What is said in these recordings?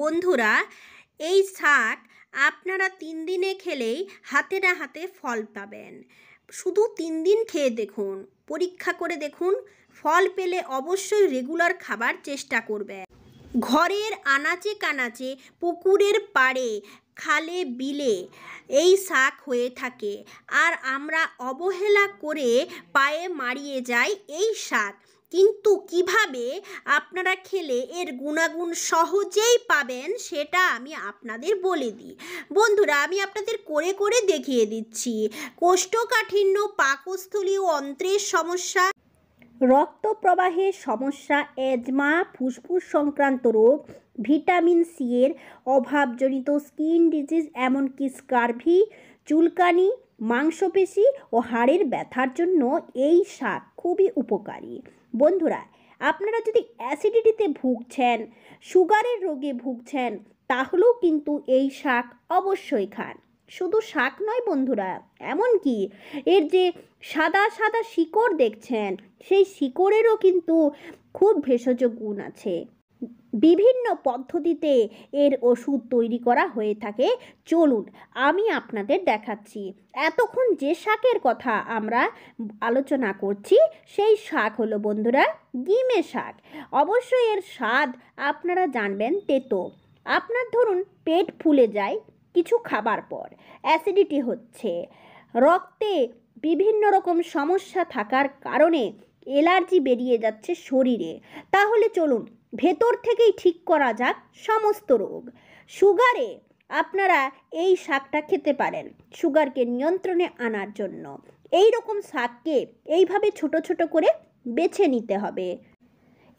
বন্ধুরা এই শাক আপনারা তিন দিনে খেলেই হাতে না হাতে ফল পাবেন শুধু তিন দিন খেয়ে দেখুন পরীক্ষা করে দেখুন ফল পেলে অবশ্যই রেগুলার খাবার চেষ্টা করবেন ঘরের আনাচে কানাচে পুকুরের পাড়ে খালে বিলে এই শাক হয়ে থাকে আর আমরা অবহেলা করে পায়ে মারিয়ে যাই এই শাক কিন্তু কিভাবে আপনারা খেলে এর গুণাগুণ সহজেই পাবেন সেটা আমি আপনাদের বলে দিই বন্ধুরা আমি আপনাদের করে করে দেখিয়ে দিচ্ছি কোষ্ঠকাঠিন্য পাকস্থলী ও অন্ত্রের সমস্যা রক্ত প্রবাহের সমস্যা এজমা ফুসফুস সংক্রান্ত রোগ ভিটামিন সি এর অভাবজনিত স্কিন ডিজিজ এমনকি স্কার্ভি চুলকানি মাংসপেশি ও হাড়ের ব্যথার জন্য এই শাক খুবই উপকারী বন্ধুরা আপনারা যদি অ্যাসিডিটিতে ভুগছেন সুগারের রোগে ভুগছেন তাহলেও কিন্তু এই শাক অবশ্যই খান শুধু শাক নয় বন্ধুরা এমনকি এর যে সাদা সাদা শিকড় দেখছেন সেই শিকড়েরও কিন্তু খুব ভেষজ গুণ আছে বিভিন্ন পদ্ধতিতে এর ওষুধ তৈরি করা হয়ে থাকে চলুন আমি আপনাদের দেখাচ্ছি এতক্ষণ যে শাকের কথা আমরা আলোচনা করছি সেই শাক হলো বন্ধুরা ডিমে শাক অবশ্যই এর স্বাদ আপনারা জানবেন তেতো আপনার ধরুন পেট ফুলে যায় কিছু খাবার পর অ্যাসিডিটি হচ্ছে রক্তে বিভিন্ন রকম সমস্যা থাকার কারণে এলার্জি বেরিয়ে যাচ্ছে শরীরে তাহলে চলুন ভেতর থেকেই ঠিক করা যাক সমস্ত রোগ সুগারে আপনারা এই শাকটা খেতে পারেন সুগারকে নিয়ন্ত্রণে আনার জন্য এই রকম শাককে এইভাবে ছোট ছোট করে বেছে নিতে হবে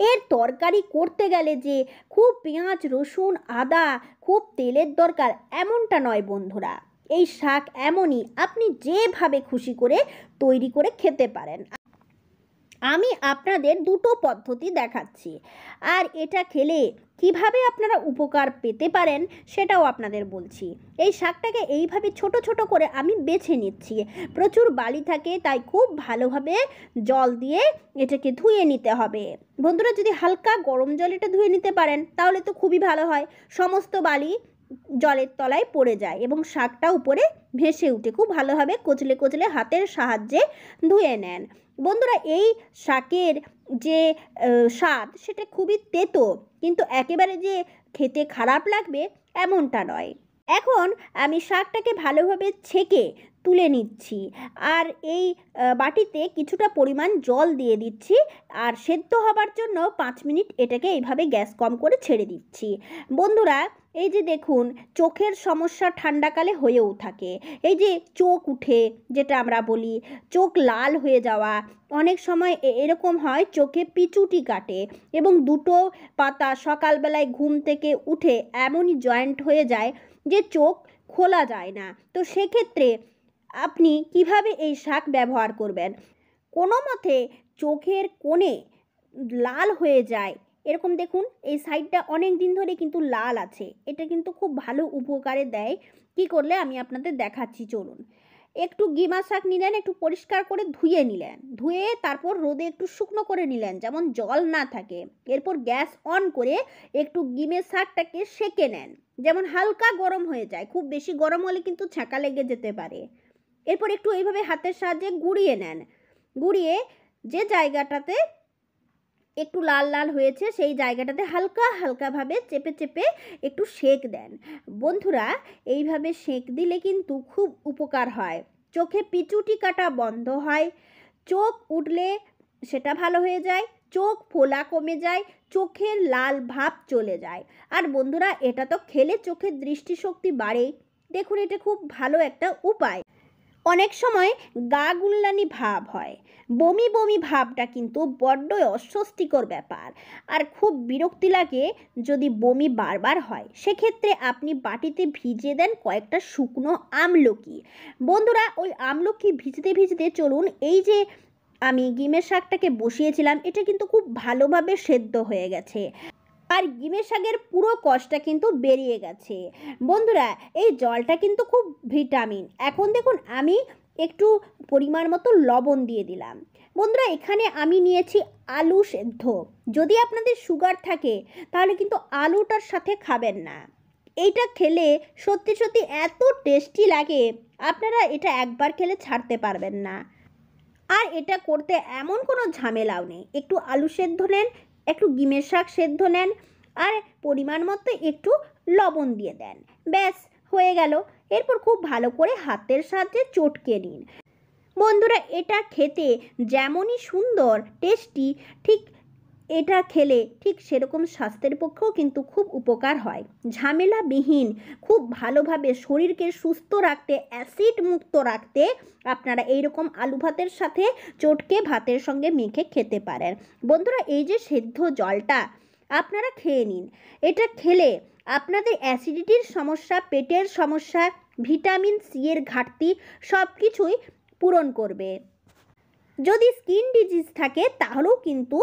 এর তরকারি করতে গেলে যে খুব পেঁয়াজ রসুন আদা খুব তেলের দরকার এমনটা নয় বন্ধুরা এই শাক এমনই আপনি যেভাবে খুশি করে তৈরি করে খেতে পারেন আমি আপনাদের দুটো পদ্ধতি দেখাচ্ছি আর এটা খেলে কিভাবে আপনারা উপকার পেতে পারেন সেটাও আপনাদের বলছি এই শাকটাকে এইভাবে ছোট ছোট করে আমি বেছে নিচ্ছি প্রচুর বালি থাকে তাই খুব ভালোভাবে জল দিয়ে এটাকে ধুয়ে নিতে হবে বন্ধুরা যদি হালকা গরম জল এটা ধুয়ে নিতে পারেন তাহলে তো খুবই ভালো হয় সমস্ত বালি জলের তলায় পড়ে যায় এবং শাকটা উপরে ভেসে উঠে খুব ভালোভাবে কচলে কচলে হাতের সাহায্যে ধুয়ে নেন বন্ধুরা এই শাকের যে স্বাদ সেটা খুবই তেতো কিন্তু একেবারে যে খেতে খারাপ লাগবে এমনটা নয় এখন আমি শাকটাকে ভালোভাবে ছেঁকে তুলে নিচ্ছি আর এই বাটিতে কিছুটা পরিমাণ জল দিয়ে দিচ্ছি আর সেদ্ধ হবার জন্য পাঁচ মিনিট এটাকে এইভাবে গ্যাস কম করে ছেড়ে দিচ্ছি বন্ধুরা এই যে দেখুন চোখের সমস্যা ঠান্ডাকালে হয়েও থাকে এই যে চোখ উঠে যেটা আমরা বলি চোখ লাল হয়ে যাওয়া অনেক সময় এরকম হয় চোখে পিচুটি কাটে এবং দুটো পাতা সকালবেলায় ঘুম থেকে উঠে এমনই জয়েন্ট হয়ে যায় যে চোখ খোলা যায় না তো সেক্ষেত্রে আপনি কিভাবে এই শাক ব্যবহার করবেন কোনো মতে চোখের কোণে লাল হয়ে যায় এরকম দেখুন এই সাইডটা অনেক দিন ধরে কিন্তু লাল আছে এটা কিন্তু খুব ভালো উপকারে দেয় কি করলে আমি আপনাদের দেখাচ্ছি চলুন একটু গিমা শাক নিলেন একটু পরিষ্কার করে ধুয়ে নিলেন ধুয়ে তারপর রোদে একটু শুকনো করে নিলেন যেমন জল না থাকে এরপর গ্যাস অন করে একটু গিমের শাকটাকে সেকে নেন যেমন হালকা গরম হয়ে যায় খুব বেশি গরম হলে কিন্তু ছ্যাঁকা লেগে যেতে পারে এরপর একটু এইভাবে হাতের সাহায্যে গুঁড়িয়ে নেন গুঁড়িয়ে যে জায়গাটাতে একটু লাল লাল হয়েছে সেই জায়গাটাতে হালকা হালকাভাবে চেপে চেপে একটু সেঁক দেন বন্ধুরা এইভাবে সেঁক দিলে কিন্তু খুব উপকার হয় চোখে পিচুটি কাটা বন্ধ হয় চোখ উঠলে সেটা ভালো হয়ে যায় চোখ ফোলা কমে যায় চোখের লাল ভাব চলে যায় আর বন্ধুরা এটা তো খেলে চোখের দৃষ্টিশক্তি বাড়ে দেখুন এটা খুব ভালো একটা উপায় অনেক সময় গা গুল্লানি ভাব হয় বমি বমি ভাবটা কিন্তু বড্ডই অস্বস্তিকর ব্যাপার আর খুব বিরক্তি লাগে যদি বমি বারবার হয় সেক্ষেত্রে আপনি বাটিতে ভিজে দেন কয়েকটা শুকনো আমলকি বন্ধুরা ওই আমলকি ভিজতে ভিজতে চলুন এই যে আমি গিমের শাকটাকে বসিয়েছিলাম এটা কিন্তু খুব ভালোভাবে সেদ্ধ হয়ে গেছে আর ডিমের শাকের পুরো কষটা কিন্তু বেরিয়ে গেছে বন্ধুরা এই জলটা কিন্তু খুব ভিটামিন এখন দেখুন আমি একটু পরিমাণ মতো লবণ দিয়ে দিলাম বন্ধুরা এখানে আমি নিয়েছি আলু সেদ্ধ যদি আপনাদের সুগার থাকে তাহলে কিন্তু আলুটার সাথে খাবেন না এইটা খেলে সত্যি সত্যি এত টেস্টি লাগে আপনারা এটা একবার খেলে ছাড়তে পারবেন না আর এটা করতে এমন কোনো ঝামেলাও নেই একটু আলু সেদ্ধ নেন একটু ডিমের শাক সেদ্ধ নেন আর পরিমাণ মতো একটু লবণ দিয়ে দেন ব্যাস হয়ে গেল এরপর খুব ভালো করে হাতের সাহায্যে চটকে নিন বন্ধুরা এটা খেতে যেমনই সুন্দর টেস্টি ঠিক এটা খেলে ঠিক সেরকম স্বাস্থ্যের পক্ষেও কিন্তু খুব উপকার হয় ঝামেলাবিহীন খুব ভালোভাবে শরীরকে সুস্থ রাখতে অ্যাসিড মুক্ত রাখতে আপনারা এইরকম আলু ভাতের সাথে চটকে ভাতের সঙ্গে মেখে খেতে পারেন বন্ধুরা এই যে সেদ্ধ জলটা আপনারা খেয়ে নিন এটা খেলে আপনাদের অ্যাসিডিটির সমস্যা পেটের সমস্যা ভিটামিন সি এর ঘাটতি সব কিছুই পূরণ করবে যদি স্কিন ডিজিজ থাকে তাহলেও কিন্তু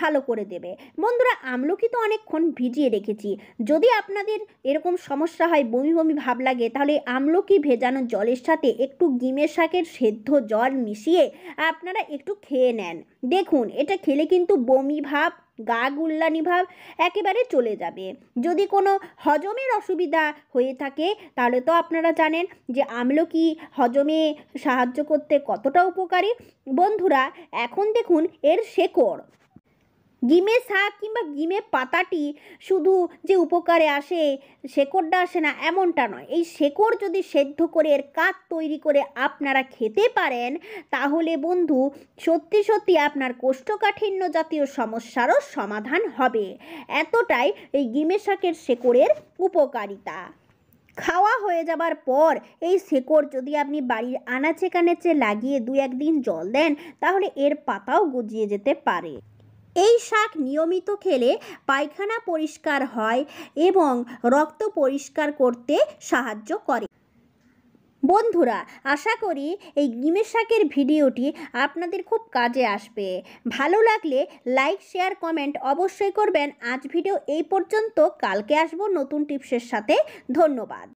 ভালো করে দেবে বন্ধুরা আমলকি তো অনেকক্ষণ ভিজিয়ে রেখেছি যদি আপনাদের এরকম সমস্যা হয় বমি বমি ভাব লাগে তাহলে আমলকি ভেজানো জলের সাথে একটু গিমের শাকের সেদ্ধ জল মিশিয়ে আপনারা একটু খেয়ে নেন দেখুন এটা খেলে কিন্তু বমি ভাব গা গুল্লানি ভাব একেবারে চলে যাবে যদি কোনো হজমের অসুবিধা হয়ে থাকে তাহলে তো আপনারা জানেন যে আমলকি হজমে সাহায্য করতে কতটা উপকারী বন্ধুরা এখন দেখুন এর শেকড় গিমে শাক কিংবা গিমে পাতাটি শুধু যে উপকারে আসে শেকড়টা আসে না এমনটা নয় এই শেকড় যদি সেদ্ধ করে এর কাক তৈরি করে আপনারা খেতে পারেন তাহলে বন্ধু সত্যি সত্যি আপনার কোষ্ঠকাঠিন্য জাতীয় সমস্যারও সমাধান হবে এতটাই এই গিমে শাকের শেকড়ের উপকারিতা খাওয়া হয়ে যাবার পর এই শেকড় যদি আপনি বাড়ির আনাচে কানাচে লাগিয়ে দু একদিন জল দেন তাহলে এর পাতাও গজিয়ে যেতে পারে এই শাক নিয়মিত খেলে পায়খানা পরিষ্কার হয় এবং রক্ত পরিষ্কার করতে সাহায্য করে বন্ধুরা আশা করি এই ডিমের শাকের ভিডিওটি আপনাদের খুব কাজে আসবে ভালো লাগলে লাইক শেয়ার কমেন্ট অবশ্যই করবেন আজ ভিডিও এই পর্যন্ত কালকে আসবো নতুন টিপসের সাথে ধন্যবাদ